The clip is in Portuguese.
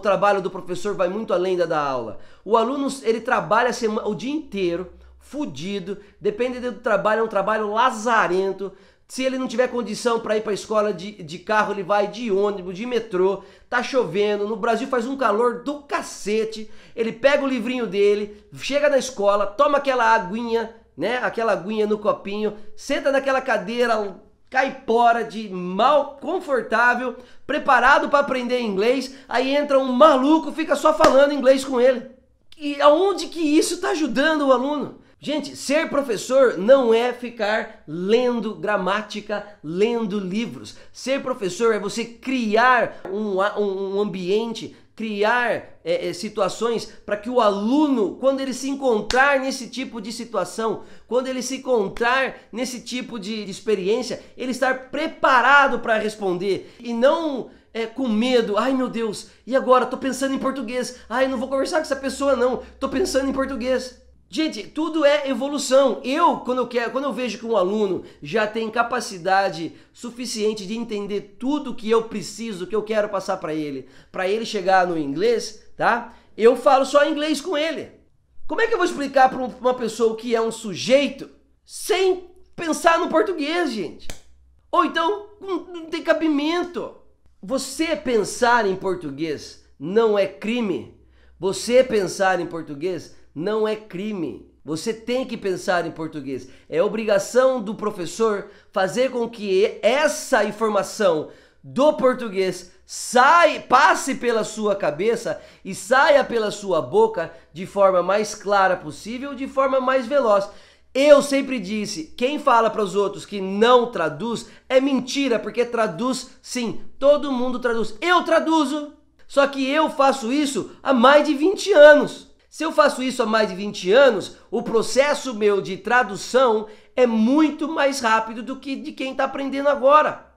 O trabalho do professor vai muito além da, da aula. O aluno, ele trabalha o dia inteiro, fudido, depende do trabalho, é um trabalho lazarento. Se ele não tiver condição para ir para a escola de, de carro, ele vai de ônibus, de metrô, tá chovendo, no Brasil faz um calor do cacete. Ele pega o livrinho dele, chega na escola, toma aquela aguinha, né? Aquela aguinha no copinho, senta naquela cadeira caipora de mal confortável, preparado para aprender inglês, aí entra um maluco, fica só falando inglês com ele. E aonde que isso está ajudando o aluno? Gente, ser professor não é ficar lendo gramática, lendo livros. Ser professor é você criar um, um ambiente criar é, é, situações para que o aluno, quando ele se encontrar nesse tipo de situação, quando ele se encontrar nesse tipo de, experiência, ele estar preparado para responder e não é, com medo. Ai meu Deus, e agora? estou pensando em português. Ai, não vou conversar com essa pessoa, não. Estou pensando em português. Gente, tudo é evolução. Eu, quando eu quero, quando eu vejo que um aluno já tem capacidade suficiente de entender tudo que eu preciso, que eu quero passar para ele, para ele chegar no inglês, tá? Eu falo só inglês com ele. Como é que eu vou explicar para uma pessoa que é um sujeito sem pensar no português, gente? Ou então não tem cabimento. Você pensar em português não é crime. Você pensar em português não é crime. Você tem que pensar em português. É obrigação do professor fazer com que essa informação do português sai, passe pela sua cabeça e saia pela sua boca de forma mais clara possível, de forma mais veloz. Eu sempre disse, quem fala para os outros que não traduz é mentira, porque traduz sim, todo mundo traduz. Eu traduzo, só que eu faço isso há mais de 20 anos. Se eu faço isso há mais de 20 anos, o processo meu de tradução é muito mais rápido do que de quem está aprendendo agora.